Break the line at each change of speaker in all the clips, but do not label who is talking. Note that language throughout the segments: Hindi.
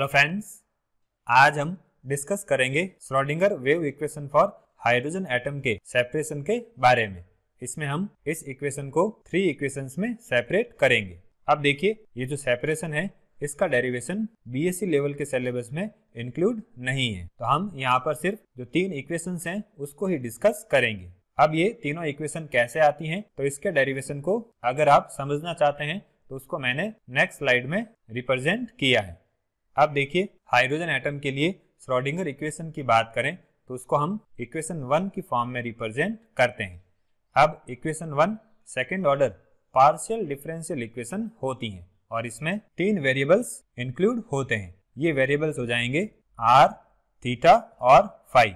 हेलो फ्रेंड्स आज हम डिस्कस करेंगे Schrodinger wave equation for hydrogen atom के सेपरेशन के बारे में इसमें हम इस इक्वेशन को थ्री इक्वेशंस में सेपरेट करेंगे अब देखिए ये जो सेपरेशन है इसका डेरिवेशन बीएससी लेवल के सिलेबस में इंक्लूड नहीं है तो हम यहाँ पर सिर्फ जो तीन इक्वेशन है उसको ही डिस्कस करेंगे अब ये तीनों इक्वेशन कैसे आती हैं तो इसके डेरिवेशन को अगर आप समझना चाहते हैं तो उसको मैंने नेक्स्ट स्लाइड में रिप्रेजेंट किया है अब देखिए हाइड्रोजन एटम के लिए फ्रॉडिंगर इक्वेशन की बात करें तो उसको हम इक्वेशन वन की फॉर्म में रिप्रेजेंट करते हैं अब equation one second order partial differential equation होती हैं और इसमें तीन वेरिएबल्स इंक्लूड होते हैं ये वेरिएबल्स हो जाएंगे आर थीटा और फाइव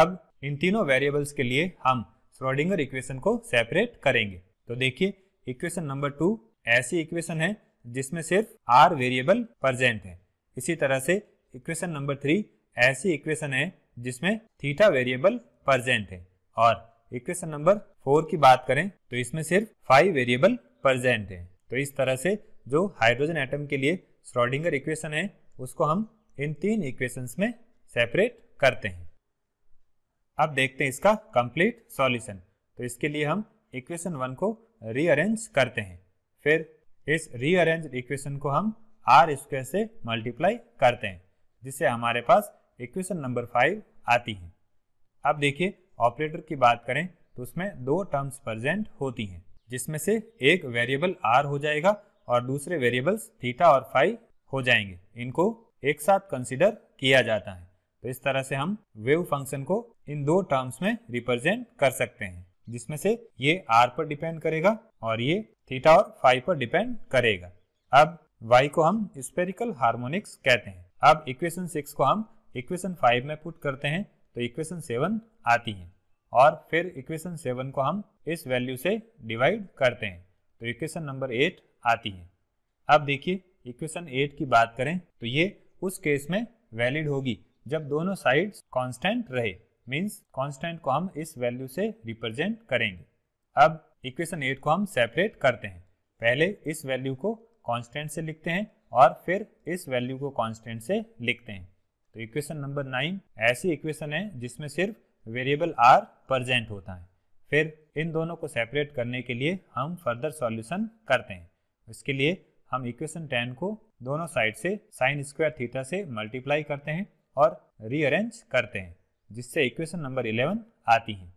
अब इन तीनों वेरिएबल्स के लिए हम स्रोडिंगर इक्वेशन को सेपरेट करेंगे तो देखिए इक्वेशन नंबर टू ऐसी इक्वेशन है जिसमें सिर्फ आर वेरिएबल प्रजेंट है इसी तरह से इक्वेशन नंबर थ्री ऐसी इक्वेशन है जिसमें थीटा वेरिएबल प्रजेंट है और इक्वेशन नंबर फोर की बात करें तो इसमें सिर्फ फाइव वेरिएबल प्रजेंट है तो इस तरह से जो हाइड्रोजन एटम के लिए स्रॉडिंगर इक्वेशन है उसको हम इन तीन इक्वेशंस में सेपरेट करते हैं अब देखते हैं इसका कंप्लीट सॉल्यूशन तो इसके लिए हम इक्वेशन वन को रीअरेंज करते हैं फिर इस रीअरेंज इक्वेशन को हम आर स्क्वायर से मल्टीप्लाई करते हैं जिससे हमारे पास इक्वेशन नंबर फाइव आती है अब देखिए ऑपरेटर की बात करें तो उसमें दो टर्म्स प्रेजेंट होती हैं जिसमें से एक वेरिएबल आर हो जाएगा और दूसरे वेरिएबल्स थीटा और फाइव हो जाएंगे इनको एक साथ कंसिडर किया जाता है तो इस तरह से हम वेव फंक्शन को इन दो टर्म्स में रिप्रेजेंट कर सकते हैं जिसमें से ये आर पर डिपेंड करेगा और ये थीटा और फाइव पर डिपेंड करेगा अब वाई को हम स्पेरिकल हारमोनिक्स कहते हैं अब इक्वेशन सिक्स को हम इक्वेशन फाइव में पुट करते हैं तो इक्वेशन सेवन आती है और फिर इक्वेशन सेवन को हम इस वैल्यू से डिवाइड करते हैं तो इक्वेशन नंबर एट आती है अब देखिए इक्वेशन एट की बात करें तो ये उस केस में वैलिड होगी जब दोनों साइड कांस्टेंट रहे मीन्स कांस्टेंट को हम इस वैल्यू से रिप्रेजेंट करेंगे अब इक्वेशन एट को हम सेपरेट करते हैं पहले इस वैल्यू को कांस्टेंट से लिखते हैं और फिर इस वैल्यू को कांस्टेंट से लिखते हैं तो इक्वेशन नंबर नाइन ऐसी इक्वेशन है जिसमें सिर्फ वेरिएबल आर प्रजेंट होता है फिर इन दोनों को सेपरेट करने के लिए हम फर्दर सॉल्यूशन करते हैं इसके लिए हम इक्वेशन टेन को दोनों साइड से साइन स्क्वायर थीटा से मल्टीप्लाई करते हैं और रीअरेंज करते हैं जिससे इक्वेशन नंबर इलेवन आती है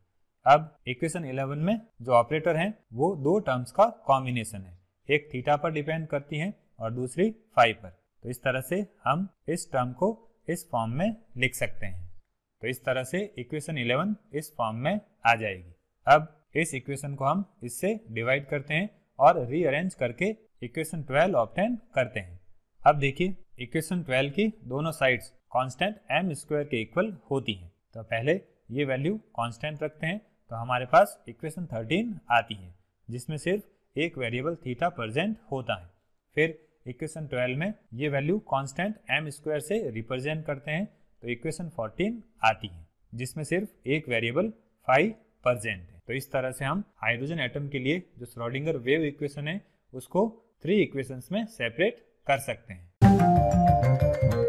अब इक्वेशन इलेवन में जो ऑपरेटर हैं वो दो टर्म्स का कॉम्बिनेशन है एक थीटा पर डिपेंड करती हैं और दूसरी फाइव पर तो इस तरह से हम इस टर्म को इस फॉर्म में लिख सकते हैं तो इस तरह से इक्वेशन 11 इस फॉर्म में आ जाएगी अब इस इक्वेशन को हम इससे डिवाइड करते हैं और रीअरेंज करके इक्वेशन 12 ऑप्टेन करते हैं अब देखिए इक्वेशन 12 की दोनों साइड्स कांस्टेंट एम स्क्वायर के इक्वल होती हैं तो पहले ये वैल्यू कांस्टेंट रखते हैं तो हमारे पास इक्वेशन 13 आती है जिसमें सिर्फ एक वेरिएबल थीटा प्रजेंट होता है फिर इक्वेशन 12 में ये वैल्यू कांस्टेंट एम स्क्वायर से रिप्रेजेंट करते हैं तो इक्वेशन 14 आती है जिसमें सिर्फ एक वेरिएबल फाइव प्रजेंट है तो इस तरह से हम हाइड्रोजन एटम के लिए जो स्रॉडिंगर वेव इक्वेशन है उसको थ्री इक्वेशंस में सेपरेट कर सकते हैं